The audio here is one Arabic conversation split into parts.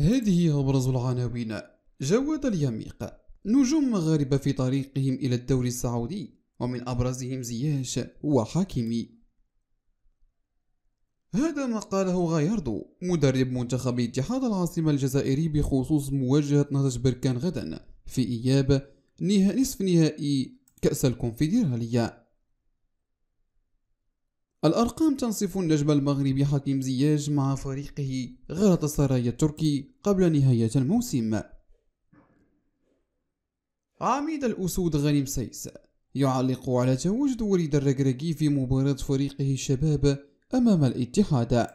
هذه أبرز العناوين جواد اليميق نجوم مغاربة في طريقهم إلى الدوري السعودي ومن أبرزهم زياش وحكيمي هذا ما قاله غايردو مدرب منتخب اتحاد العاصمة الجزائري بخصوص مواجهة نهضة بركان غدا في إياب نصف نهائي كأس الكونفدرالية الأرقام تنصف النجم المغربي حكيم زياج مع فريقه غلط السرايا التركي قبل نهاية الموسم عميد الأسود غنيم سيس يعلق على تواجد وليد الركراكي في مباراة فريقه الشباب أمام الاتحاد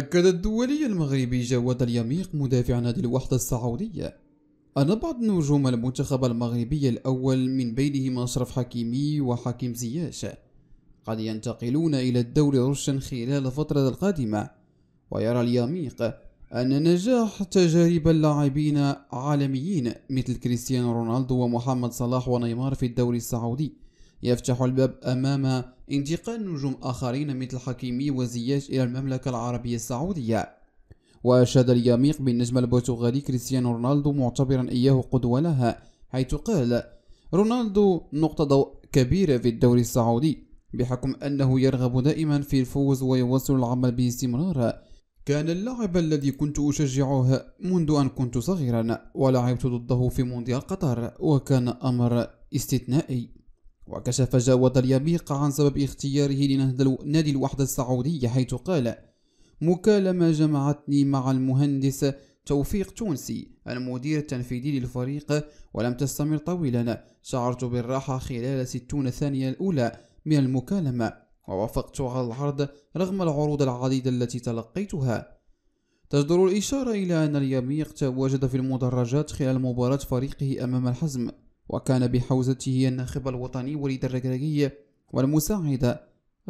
أكد الدولي المغربي جواد اليميق مدافع نادي الوحدة السعودية أن بعض نجوم المنتخب المغربي الأول من بينهم أشرف حكيمي وحكيم زياش قد ينتقلون إلى الدوري رشا خلال الفترة القادمة ويرى اليميق أن نجاح تجارب اللاعبين عالميين مثل كريستيانو رونالدو ومحمد صلاح ونيمار في الدوري السعودي يفتح الباب أمام انتقال نجوم آخرين مثل حكيمي وزياش إلى المملكة العربية السعودية وأشاد اليميق بالنجم البرتغالي كريستيانو رونالدو معتبرا إياه قدوة لها حيث قال رونالدو نقطة ضوء كبيرة في الدوري السعودي بحكم أنه يرغب دائما في الفوز ويواصل العمل باستمرار كان اللاعب الذي كنت أشجعه منذ أن كنت صغيرا ولعبت ضده في مونديال قطر وكان أمر استثنائي وكشف جاود اليميق عن سبب اختياره لنادي الوحدة السعودية حيث قال مكالمة جمعتني مع المهندس توفيق تونسي المدير التنفيذي للفريق ولم تستمر طويلا شعرت بالراحة خلال ستون ثانية الأولى من المكالمة ووافقت على العرض رغم العروض العديدة التي تلقيتها تجدر الإشارة إلى أن اليميق تواجد في المدرجات خلال مباراة فريقه أمام الحزم وكان بحوزته الناخب الوطني وليد الركراكي والمساعد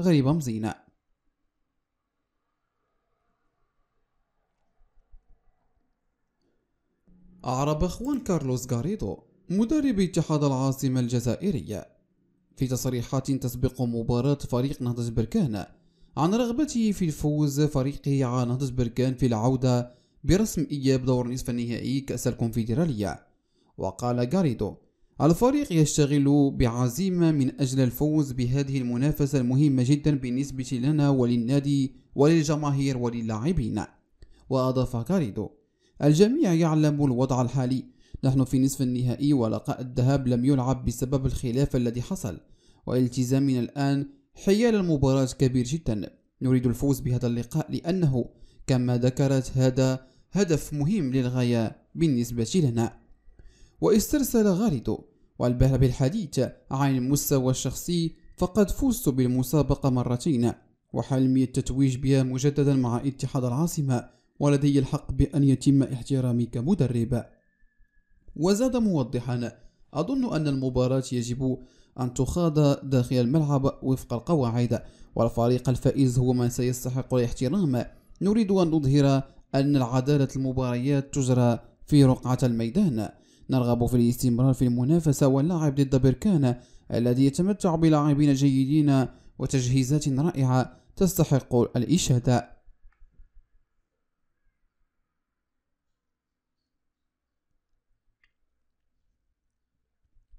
غريب مزينة أعرب خوان كارلوس غاريدو مدرب اتحاد العاصمة الجزائرية في تصريحات تسبق مباراة فريق نهضة بركان عن رغبته في الفوز فريقه على نهضة بركان في العودة برسم إياب دور نصف النهائي كأس الكونفدرالية وقال غاريدو الفريق يشتغل بعزيمة من أجل الفوز بهذه المنافسة المهمة جدا بالنسبة لنا وللنادي وللجماهير وللاعبين وأضاف كاريدو الجميع يعلم الوضع الحالي نحن في نصف النهائي ولقاء الذهاب لم يلعب بسبب الخلاف الذي حصل والتزامنا الآن حيال المباراة كبير جدا نريد الفوز بهذا اللقاء لأنه كما ذكرت هذا هدف مهم للغاية بالنسبة لنا واسترسل غاريدو والبهر بالحديث عن المستوى الشخصي فقد فزت بالمسابقة مرتين وحلمي التتويج بها مجددا مع اتحاد العاصمة ولدي الحق بأن يتم احترامي كمدرب وزاد موضحا أظن أن المباراة يجب أن تخاض داخل الملعب وفق القواعد والفريق الفائز هو من سيستحق الاحترام نريد أن نظهر أن العدالة المباريات تجرى في رقعة الميدان نرغب في الاستمرار في المنافسة واللعب ضد بركان الذي يتمتع بلاعبين جيدين وتجهيزات رائعة تستحق الإشادة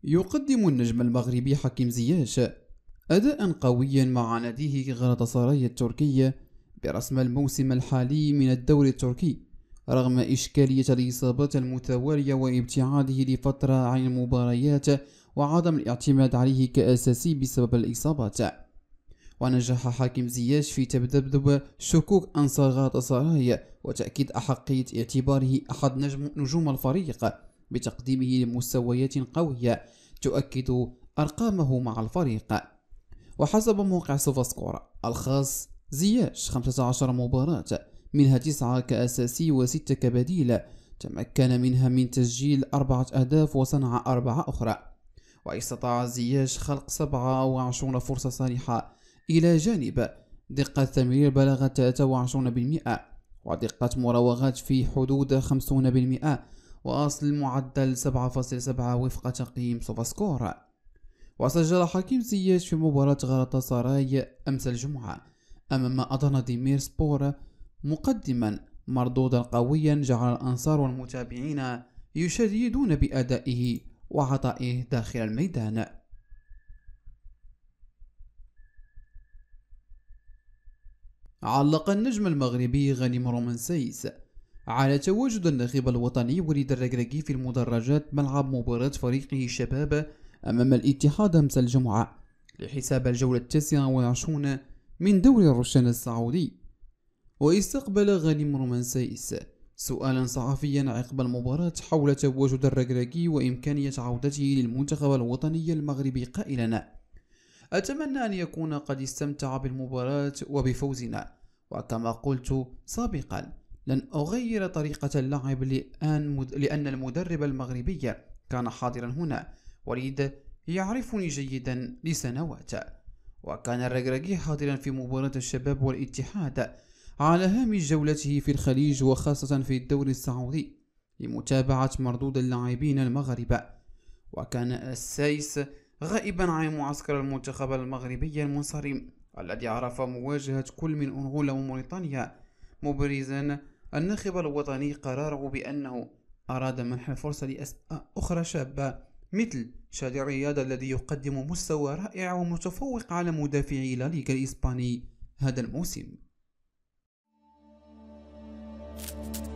يقدم النجم المغربي حكيم زياش أداء قويا مع ناديه غلطسراي التركية برسم الموسم الحالي من الدوري التركي رغم إشكالية الإصابات المتوالية وابتعاده لفترة عن المباريات وعدم الاعتماد عليه كأساسي بسبب الإصابات ونجح حاكم زياش في تبذبذب شكوك أنصار غلط سراي وتأكيد أحقية اعتباره أحد نجم نجوم الفريق بتقديمه لمستويات قوية تؤكد أرقامه مع الفريق وحسب موقع سوفاسكور الخاص زياش 15 مباراة منها تسعة كأساسي وستة كبديل تمكن منها من تسجيل أربعة أهداف وصنع أربعة أخرى واستطاع زياش خلق سبعة وعشرون فرصة صالحة إلى جانب دقة تمرير بلغت 23% ودقة مراوغات في حدود 50% وأصل المعدل 7.7 وفق تقييم سوفاسكور وسجل حكيم زياش في مباراة غلطة سراي أمس الجمعة أمام أدنى ديمير سبور مقدما مردودا قويا جعل الأنصار والمتابعين يشيدون بأدائه وعطائه داخل الميدان علق النجم المغربي غنيم رومانسيس على تواجد الناخب الوطني وليد الركراكي في المدرجات ملعب مباراة فريقه الشباب أمام الاتحاد أمس الجمعة لحساب الجولة التاسعة والعشرون من دوري الرشان السعودي واستقبل غانم رومانسيس سؤالا صحفيا عقب المباراة حول تواجد الركراكي وإمكانية عودته للمنتخب الوطني المغربي قائلا أتمنى أن يكون قد استمتع بالمباراة وبفوزنا وكما قلت سابقا لن أغير طريقة اللعب لأن المدرب المغربي كان حاضرا هنا وليد يعرفني جيدا لسنوات وكان الركراكي حاضرا في مباراة الشباب والاتحاد على هامش جولته في الخليج وخاصة في الدوري السعودي لمتابعة مردود اللاعبين المغاربة وكان السيس غائبا عن معسكر المنتخب المغربي المنصرم الذي عرف مواجهة كل من أنغولا وموريتانيا مبرزا الناخب الوطني قراره بأنه أراد منح الفرصة لأسماء أخرى شابة مثل شادي رياض الذي يقدم مستوى رائع ومتفوق على مدافعي لاليغا الإسباني هذا الموسم Thank you.